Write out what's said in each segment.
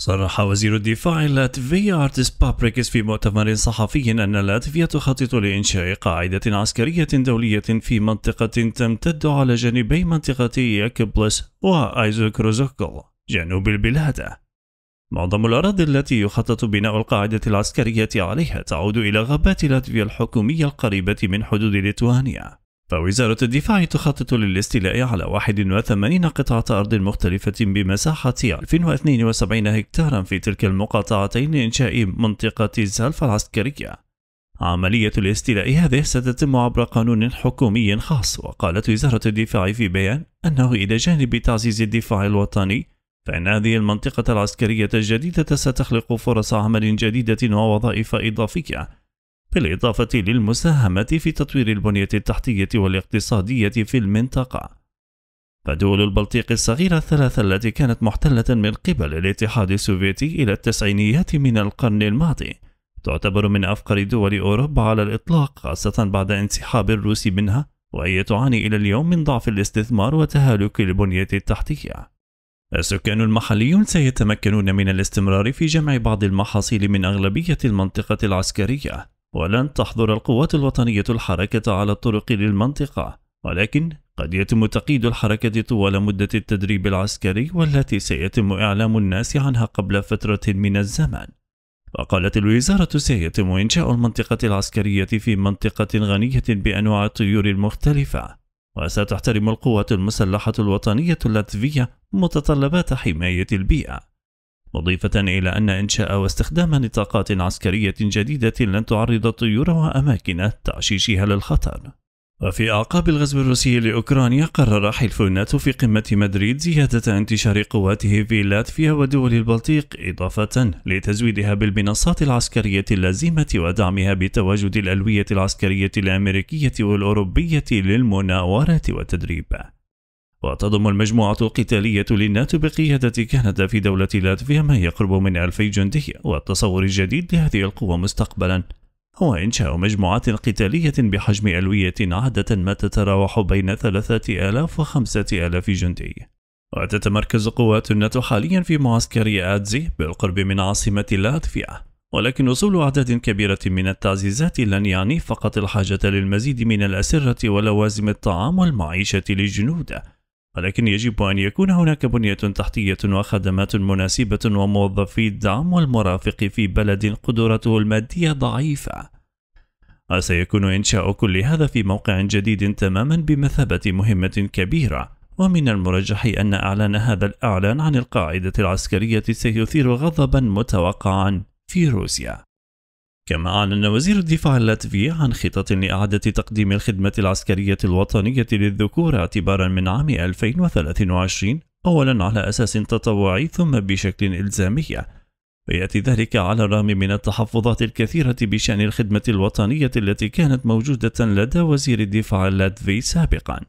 صرح وزير الدفاع اللاتفي أرتس بابريكس في مؤتمر صحفي أن لاتفيا تخطط لإنشاء قاعدة عسكرية دولية في منطقة تمتد على جانبي منطقتي ياكبلس وأيزوكروزوكل جنوب البلاد معظم الأراضي التي يخطط بناء القاعدة العسكرية عليها تعود إلى غابات لاتفيا الحكومية القريبة من حدود ليتوانيا فوزارة الدفاع تخطط للاستيلاء على 81 قطعة أرض مختلفة بمساحة 2072 هكتارا في تلك المقاطعتين لإنشاء منطقة سالفة العسكرية عملية الاستيلاء هذه ستتم عبر قانون حكومي خاص وقالت وزارة الدفاع في بيان أنه إلى جانب تعزيز الدفاع الوطني فإن هذه المنطقة العسكرية الجديدة ستخلق فرص عمل جديدة ووظائف إضافية بالإضافة للمساهمة في تطوير البنية التحتية والاقتصادية في المنطقة فدول البلطيق الصغيرة الثلاثة التي كانت محتلة من قبل الاتحاد السوفيتي إلى التسعينيات من القرن الماضي تعتبر من أفقر دول أوروبا على الإطلاق خاصة بعد انسحاب الروس منها وهي تعاني إلى اليوم من ضعف الاستثمار وتهالك البنية التحتية السكان المحليون سيتمكنون من الاستمرار في جمع بعض المحاصيل من أغلبية المنطقة العسكرية ولن تحظر القوات الوطنية الحركة على الطرق للمنطقة ولكن قد يتم تقييد الحركة طوال مدة التدريب العسكري والتي سيتم إعلام الناس عنها قبل فترة من الزمن وقالت الوزارة سيتم إنشاء المنطقة العسكرية في منطقة غنية بأنواع الطيور المختلفة وستحترم القوات المسلحة الوطنية اللاتفية متطلبات حماية البيئة مضيفة إلى أن إنشاء واستخدام نطاقات عسكرية جديدة لن تعرض الطيور وأماكن تعشيشها للخطر. وفي أعقاب الغزو الروسي لأوكرانيا قرر حلف الناتو في قمة مدريد زيادة انتشار قواته في لاتفيا ودول البلطيق إضافة لتزويدها بالمنصات العسكرية اللازمة ودعمها بتواجد الألوية العسكرية الأمريكية والأوروبية للمناورة والتدريب وتضم المجموعة القتالية للناتو بقيادة كندا في دولة لاتفيا ما يقرب من ألفي جندي والتصور الجديد لهذه القوة مستقبلا هو إنشاء مجموعات قتالية بحجم ألوية عادة ما تتراوح بين 3000 و 5000 جندي وتتمركز قوات الناتو حاليا في معسكر آدزي بالقرب من عاصمة لاتفيا ولكن وصول أعداد كبيرة من التعزيزات لن يعني فقط الحاجة للمزيد من الأسرة ولوازم الطعام والمعيشة للجنود ولكن يجب أن يكون هناك بنية تحتية وخدمات مناسبة وموظفي الدعم والمرافق في بلد قدرته المادية ضعيفة وسيكون إنشاء كل هذا في موقع جديد تماما بمثابة مهمة كبيرة ومن المرجح أن إعلان هذا الإعلان عن القاعدة العسكرية سيثير غضبا متوقعا في روسيا كما أعلن وزير الدفاع اللاتفي عن خطط لإعادة تقديم الخدمة العسكرية الوطنيه للذكور اعتبارا من عام 2023 أولا على أساس تطوعي ثم بشكل إلزامي ويأتي ذلك على الرغم من التحفظات الكثيرة بشأن الخدمة الوطنية التي كانت موجودة لدى وزير الدفاع اللاتفي سابقاً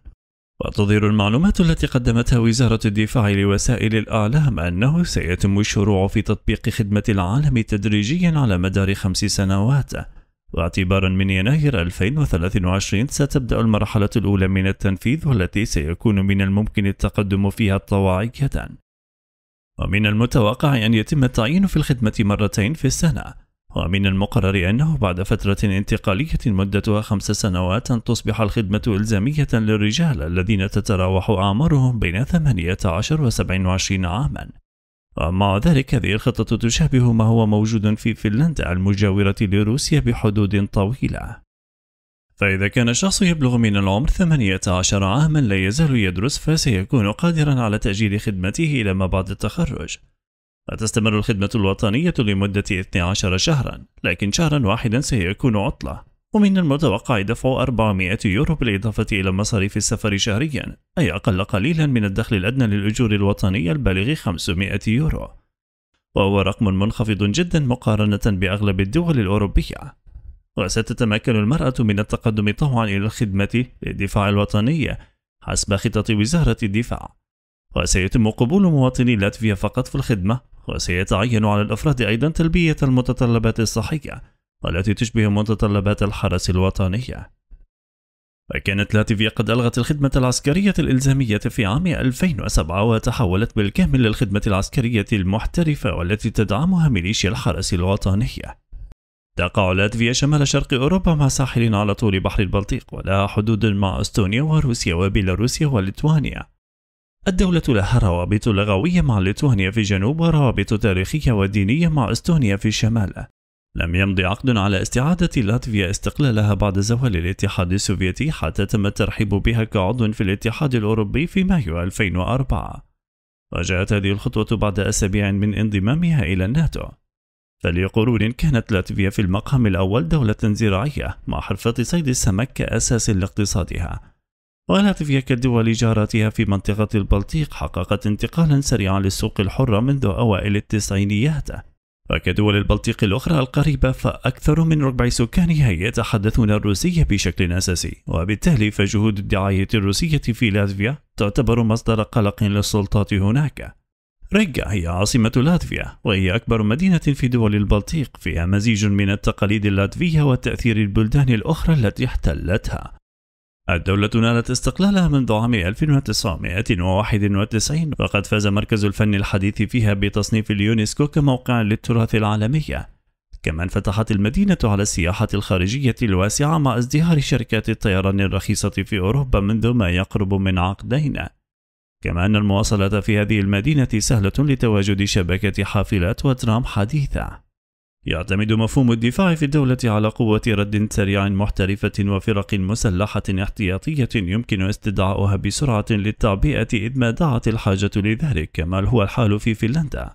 وتظهر المعلومات التي قدمتها وزارة الدفاع لوسائل الإعلام أنه سيتم الشروع في تطبيق خدمة العالم تدريجيا على مدار خمس سنوات واعتبارا من يناير 2023 ستبدأ المرحلة الأولى من التنفيذ والتي سيكون من الممكن التقدم فيها طواعية ومن المتوقع أن يتم التعيين في الخدمة مرتين في السنة ومن المقرر أنه بعد فترة انتقالية مدتها خمس سنوات أن تصبح الخدمة إلزامية للرجال الذين تتراوح أعمارهم بين 18 و 27 عامًا. ومع ذلك هذه الخطة تشابه ما هو موجود في فنلندا المجاورة لروسيا بحدود طويلة. فإذا كان الشخص يبلغ من العمر 18 عاما لا يزال يدرس فسيكون قادرا على تأجيل خدمته إلى ما بعد التخرج وتستمر الخدمة الوطنية لمدة 12 شهرا لكن شهرا واحدا سيكون عطلة ومن المتوقع دفع 400 يورو بالإضافة إلى مصاريف السفر شهريا أي أقل قليلا من الدخل الأدنى للأجور الوطنية البالغ 500 يورو وهو رقم منخفض جدا مقارنة بأغلب الدول الأوروبية وستتمكن المرأة من التقدم طوعا إلى الخدمة للدفاع الوطنية حسب خطط وزارة الدفاع وسيتم قبول مواطني لاتفيا فقط في الخدمة وسيتعين على الأفراد أيضا تلبية المتطلبات الصحية والتي تشبه متطلبات الحرس الوطنية وكانت لاتفيا قد ألغت الخدمة العسكرية الإلزامية في عام 2007 وتحولت بالكامل للخدمة العسكرية المحترفة والتي تدعمها ميليشيا الحرس الوطنية تقع لاتفيا شمال شرق أوروبا مع ساحل على طول بحر البلطيق ولها حدود مع أستونيا وروسيا وبيلاروسيا وليتوانيا الدولة لها روابط لغوية مع ليتوانيا في الجنوب وروابط تاريخية ودينية مع استونيا في الشمال. لم يمض عقد على استعادة لاتفيا استقلالها بعد زوال الاتحاد السوفيتي حتى تم الترحيب بها كعضو في الاتحاد الأوروبي في مايو 2004. وجاءت هذه الخطوة بعد أسابيع من انضمامها إلى الناتو. فلقرون كانت لاتفيا في المقام الأول دولة زراعية مع حرفة صيد السمك كأساس لاقتصادها ولاتفيا كدول جارتها في منطقة البلطيق حققت انتقالا سريعا للسوق الحرة منذ أوائل التسعينيات وكدول البلطيق الأخرى القريبة فأكثر من ربع سكانها يتحدثون الروسية بشكل أساسي وبالتالي فجهود الدعاية الروسية في لاتفيا تعتبر مصدر قلق للسلطات هناك ريغا هي عاصمة لاتفيا وهي أكبر مدينة في دول البلطيق فيها مزيج من التقاليد اللاتفية وتأثير البلدان الأخرى التي احتلتها الدولة نالت استقلالها منذ عام 1991 وقد فاز مركز الفن الحديث فيها بتصنيف اليونسكو كموقع للتراث العالمي كما انفتحت المدينة على السياحة الخارجية الواسعة مع ازدهار شركات الطيران الرخيصة في أوروبا منذ ما يقرب من عقدين كما أن المواصلة في هذه المدينة سهلة لتواجد شبكة حافلات وترام حديثة يعتمد مفهوم الدفاع في الدولة على قوة رد سريع محترفة وفرق مسلحة احتياطية يمكن استدعاؤها بسرعة للتعبئة إذ ما دعت الحاجة لذلك كما هو الحال في فنلندا.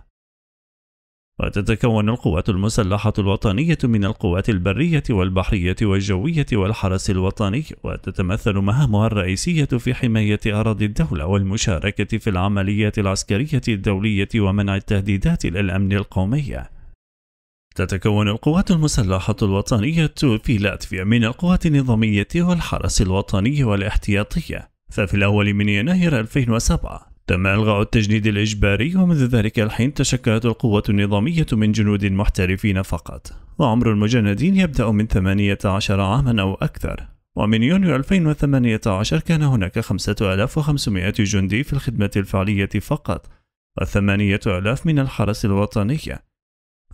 وتتكون القوات المسلحة الوطنية من القوات البرية والبحرية والجوية والحرس الوطني، وتتمثل مهامها الرئيسية في حماية أراضي الدولة والمشاركة في العمليات العسكرية الدولية ومنع التهديدات للأمن القومي. تتكون القوات المسلحة الوطنية في لاتفيا من القوات النظامية والحرس الوطني والاحتياطية ففي الأول من يناير 2007 تم إلغاء التجنيد الإجباري ومنذ ذلك الحين تشكلت القوة النظامية من جنود محترفين فقط وعمر المجندين يبدأ من 18 عاما أو أكثر ومن يونيو 2018 كان هناك 5500 جندي في الخدمة الفعلية فقط و8000 من الحرس الوطنية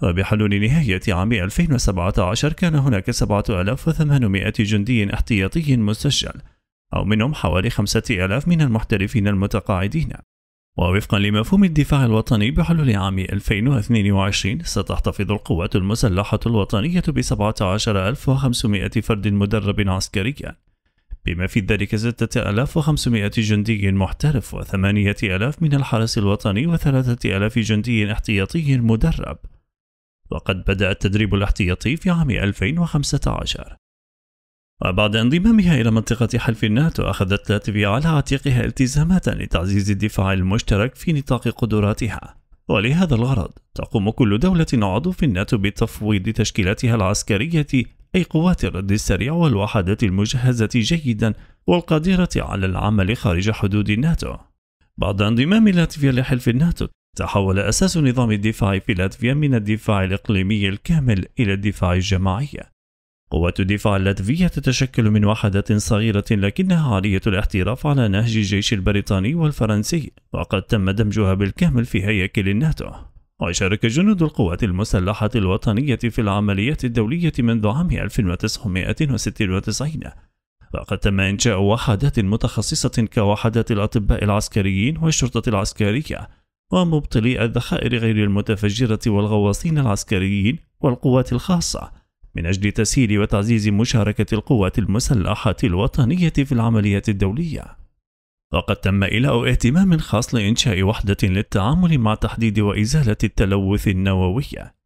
وبحلول نهاية عام 2017 كان هناك 7800 جندي احتياطي مسجل أو منهم حوالي 5000 من المحترفين المتقاعدين ووفقا لمفهوم الدفاع الوطني بحلول عام 2022 ستحتفظ القوات المسلحة الوطنية ب 17500 فرد مدرب عسكريا بما في ذلك 6500 جندي محترف و8000 من الحرس الوطني و3000 جندي احتياطي مدرب وقد بدأ التدريب الاحتياطي في عام 2015 وبعد انضمامها إلى منطقة حلف الناتو أخذت لاتفيا على عاتقها التزامات لتعزيز الدفاع المشترك في نطاق قدراتها ولهذا الغرض تقوم كل دولة عضو في الناتو بتفويض تشكيلاتها العسكرية أي قوات الرد السريع والوحدات المجهزة جيدا والقادرة على العمل خارج حدود الناتو بعد انضمام لاتفيا لحلف الناتو تحول أساس نظام الدفاع في لاتفيا من الدفاع الإقليمي الكامل إلى الدفاع الجماعي. قوات الدفاع اللاتفية تتشكل من وحدات صغيرة لكنها عالية الاحتراف على نهج الجيش البريطاني والفرنسي، وقد تم دمجها بالكامل في هياكل الناتو. وشارك جنود القوات المسلحة الوطنية في العمليات الدولية منذ عام 1996 وقد تم إنشاء وحدات متخصصة كوحدات الأطباء العسكريين والشرطة العسكرية ومبطلي الذخائر غير المتفجرة والغواصين العسكريين والقوات الخاصة من أجل تسهيل وتعزيز مشاركة القوات المسلحة الوطنية في العمليات الدولية. وقد تم إيلاء اهتمام خاص لإنشاء وحدة للتعامل مع تحديد وإزالة التلوث النووي